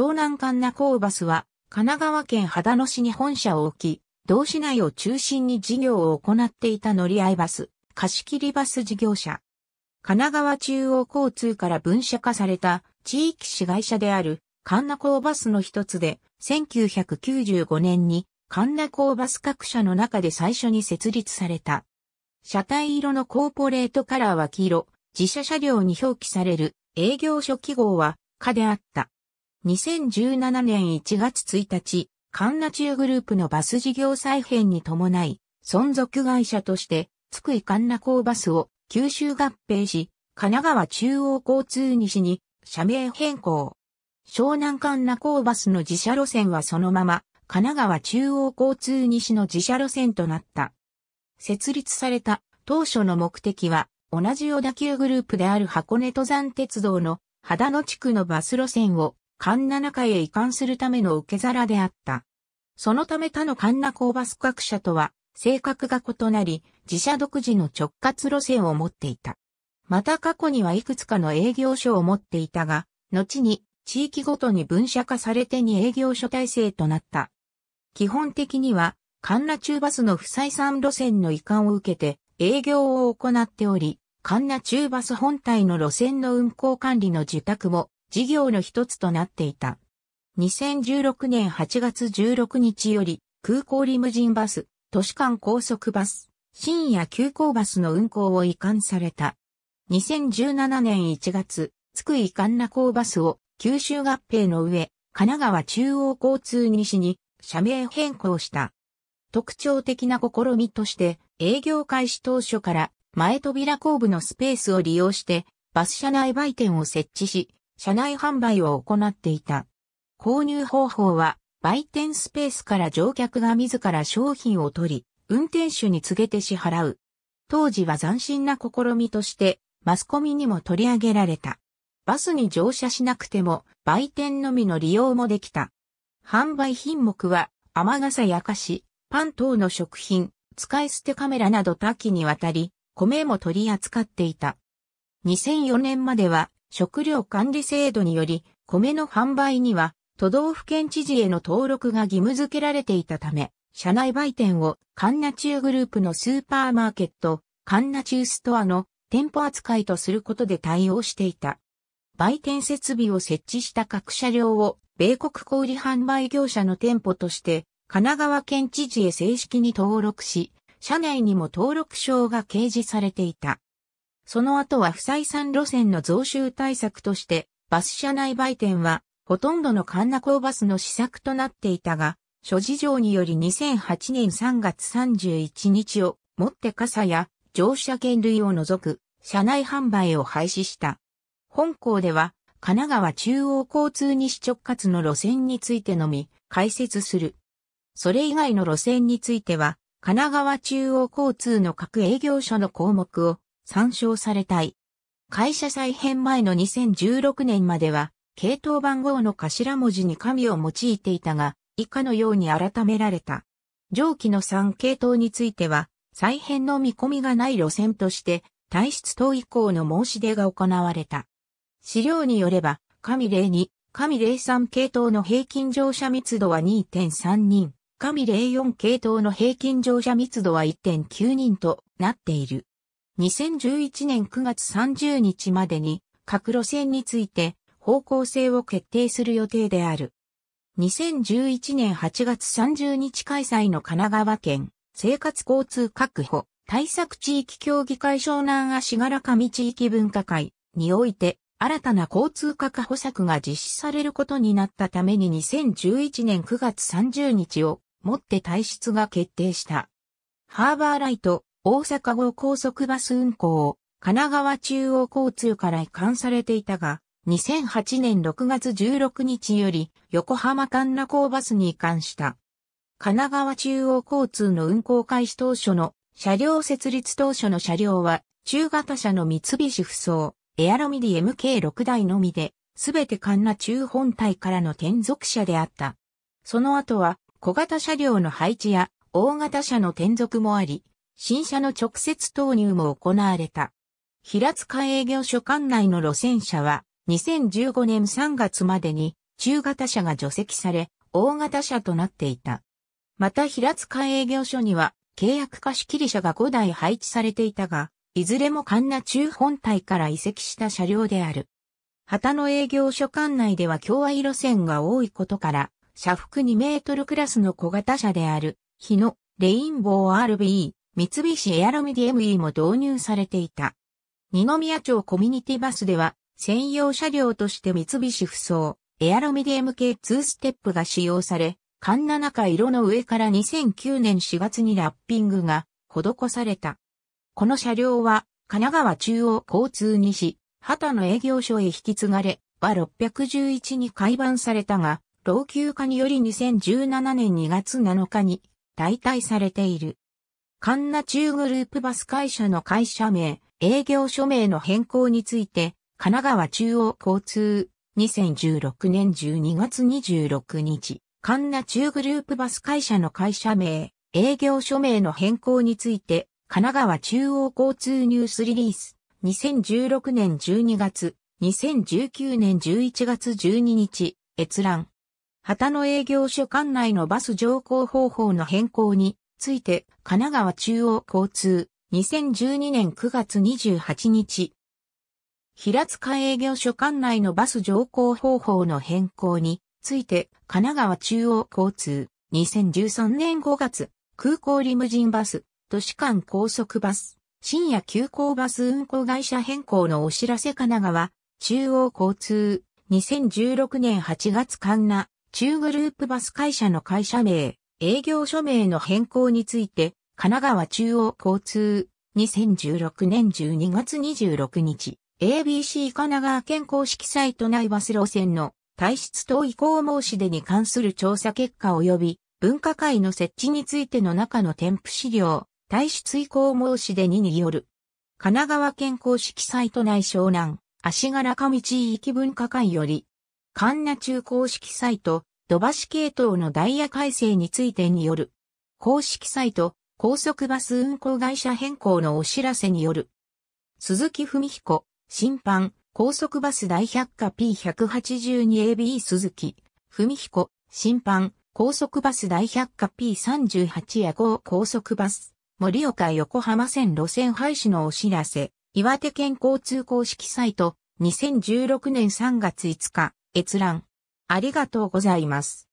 湘南カンナコーバスは、神奈川県秦野市に本社を置き、同市内を中心に事業を行っていた乗り合いバス、貸切バス事業者。神奈川中央交通から分社化された地域市会社である神コ港バスの一つで、1995年に神コ港バス各社の中で最初に設立された。車体色のコーポレートカラーは黄色、自社車両に表記される営業所記号は、課であった。2017年1月1日、カンナ中グループのバス事業再編に伴い、存続会社として、津久井カンナ港バスを九州合併し、神奈川中央交通西に社名変更。湘南カンナ港バスの自社路線はそのまま、神奈川中央交通西の自社路線となった。設立された当初の目的は、同じ小田急グループである箱根登山鉄道の秦野地区のバス路線をンナ中へ移管するための受け皿であった。そのため他の環七工バス各社とは、性格が異なり、自社独自の直轄路線を持っていた。また過去にはいくつかの営業所を持っていたが、後に地域ごとに分社化されてに営業所体制となった。基本的には、ンナ中バスの不採算路線の移管を受けて営業を行っており、ンナ中バス本体の路線の運行管理の受託も事業の一つとなっていた。2016年8月16日より、空港リムジンバス、都市間高速バス、深夜急行バスの運行を移管された。2017年1月、津久井環那港バスを九州合併の上、神奈川中央交通西に社名変更した。特徴的な試みとして、営業開始当初から前扉後部のスペースを利用して、バス車内売店を設置し、車内販売を行っていた。購入方法は、売店スペースから乗客が自ら商品を取り、運転手に告げて支払う。当時は斬新な試みとして、マスコミにも取り上げられた。バスに乗車しなくても、売店のみの利用もできた。販売品目は、雨傘や菓子、パン等の食品、使い捨てカメラなど多岐にわたり、米も取り扱っていた。2004年までは、食料管理制度により、米の販売には都道府県知事への登録が義務付けられていたため、社内売店をカンナ中グループのスーパーマーケット、カンナ中ストアの店舗扱いとすることで対応していた。売店設備を設置した各車両を米国小売販売業者の店舗として神奈川県知事へ正式に登録し、社内にも登録証が掲示されていた。その後は不採算路線の増収対策として、バス車内売店は、ほとんどの神奈港バスの施策となっていたが、諸事情により2008年3月31日をもって傘や乗車券類を除く車内販売を廃止した。本校では神奈川中央交通西直轄の路線についてのみ開設する。それ以外の路線については神奈川中央交通の各営業所の項目を参照されたい。会社再編前の2016年までは、系統番号の頭文字に紙を用いていたが、以下のように改められた。上記の3系統については、再編の見込みがない路線として、体質等以降の申し出が行われた。資料によれば、神例2、神例3系統の平均乗車密度は2.3人、神例4系統の平均乗車密度は1.9人となっている。2011年9月30日までに各路線について方向性を決定する予定である。2011年8月30日開催の神奈川県生活交通確保対策地域協議会湘南足柄上地域文化会において新たな交通確保策が実施されることになったために2011年9月30日をもって退出が決定した。ハーバーライト大阪号高速バス運行、神奈川中央交通から移管されていたが、2008年6月16日より横浜間那港バスに移管した。神奈川中央交通の運行開始当初の車両設立当初の車両は中型車の三菱不そエアロミディ MK6 台のみで、すべて神奈中本体からの転属車であった。その後は小型車両の配置や大型車の転属もあり、新車の直接投入も行われた。平塚営業所管内の路線車は2015年3月までに中型車が除籍され、大型車となっていた。また平塚営業所には契約貸切車が5台配置されていたが、いずれも神奈中本体から移籍した車両である。旗の営業所管内では共愛路線が多いことから、車幅2メートルクラスの小型車である、日野、レインボー RB、三菱エアロミディ ME も導入されていた。二宮町コミュニティバスでは、専用車両として三菱不走、エアロミディ MK2 ステップが使用され、環七か色の上から2009年4月にラッピングが施された。この車両は、神奈川中央交通西、畑の営業所へ引き継がれ、は611に改版されたが、老朽化により2017年2月7日に代替されている。カンナ中グループバス会社の会社名、営業所名の変更について、神奈川中央交通、2016年12月26日、カンナ中グループバス会社の会社名、営業所名の変更について、神奈川中央交通ニュースリリース、2016年12月、2019年11月12日、閲覧。旗の営業所管内のバス乗降方法の変更について、神奈川中央交通、2012年9月28日。平塚営業所管内のバス乗降方法の変更について、神奈川中央交通、2013年5月、空港リムジンバス、都市間高速バス、深夜急行バス運行会社変更のお知らせ神奈川、中央交通、2016年8月管奈、中グループバス会社の会社名、営業署名の変更について、神奈川中央交通、2016年12月26日、ABC 神奈川県公式サイト内バス路線の体質等移行申し出に関する調査結果及び分科会の設置についての中の添付資料、体質移行申し出にによる。神奈川県公式サイト内湘南、足柄上地域分科会より、神奈中公式サイト、土橋系統のダイヤ改正についてによる、公式サイト、高速バス運行会社変更のお知らせによる、鈴木文彦、審判、高速バス大百科 P182AB 鈴木、文彦、審判、高速バス大百科 P38 夜行高速バス、盛岡横浜線路線廃止のお知らせ、岩手県交通公式サイト、2016年3月5日、閲覧。ありがとうございます。